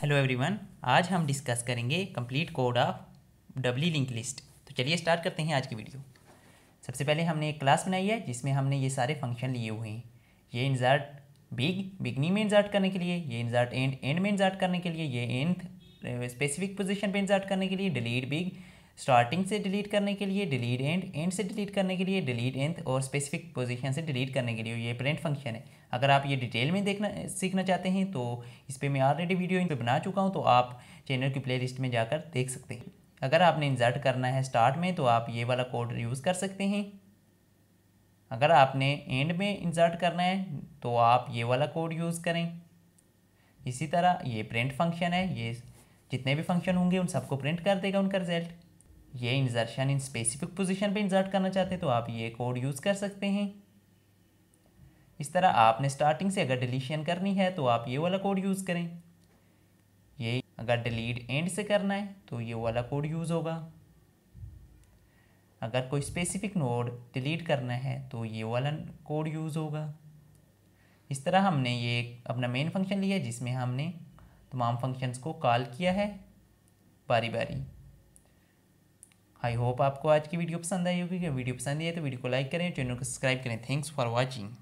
hello everyone आज हम discuss करेंगे complete code of doubly linked list तो चलिए स्टार्ट करते हैं आज की वीडियो सबसे पहले हमने एक क्लास बनाई है जिसमें हमने ये सारे फंक्शन लिए हुए हैं ये इंजार्ट बिग बिगनी में इंजार्ट करने के लिए ये इंजार्ट एंड एंड में इंजार्ट करने के लिए ये एंथ स्पेसिफिक पोजिशन पर इंजार्ट करने के लिए डिलीट बिग स्टार्टिंग से डिलीट करने के लिए डिलीट एंड एंड से डिलीट करने के लिए डिलीट एंड और स्पेसिफिक पोजीशन से डिलीट करने के लिए ये प्रिंट फंक्शन है अगर आप ये डिटेल में देखना सीखना चाहते हैं तो इस पर मैं ऑलरेडी वीडियो इन पर बना चुका हूँ तो आप चैनल की प्ले में जाकर देख सकते हैं अगर आपने इंसर्ट करना है स्टार्ट में तो आप ये वाला कोड यूज़ कर सकते हैं अगर आपने एंड में इंसर्ट करना है तो आप ये वाला कोड यूज़ करें इसी तरह ये प्रिंट फंक्शन है ये जितने भी फंक्शन होंगे उन सबको प्रिंट कर देगा उनका रिजल्ट ये इंजर्शन इन स्पेसिफिक पोजीशन पे इंजर्ट करना चाहते हैं तो आप ये कोड यूज़ कर सकते हैं इस तरह आपने स्टार्टिंग से अगर डिलीशन करनी है तो आप ये वाला कोड यूज़ करें ये अगर डिलीट एंड से करना है तो ये वाला कोड यूज़ होगा अगर कोई स्पेसिफिक नोड डिलीट करना है तो ये वाला कोड यूज़ होगा इस तरह हमने ये अपना मेन फंक्शन लिया जिसमें हमने तमाम फंक्शंस को कॉल किया है बारी बारी आई होप आपको आज की वीडियो पसंद आई होगी वीडियो पसंद आई तो वीडियो को लाइक करें चैनल को सब्सक्राइब करें थैंक्स फॉर वॉचिंग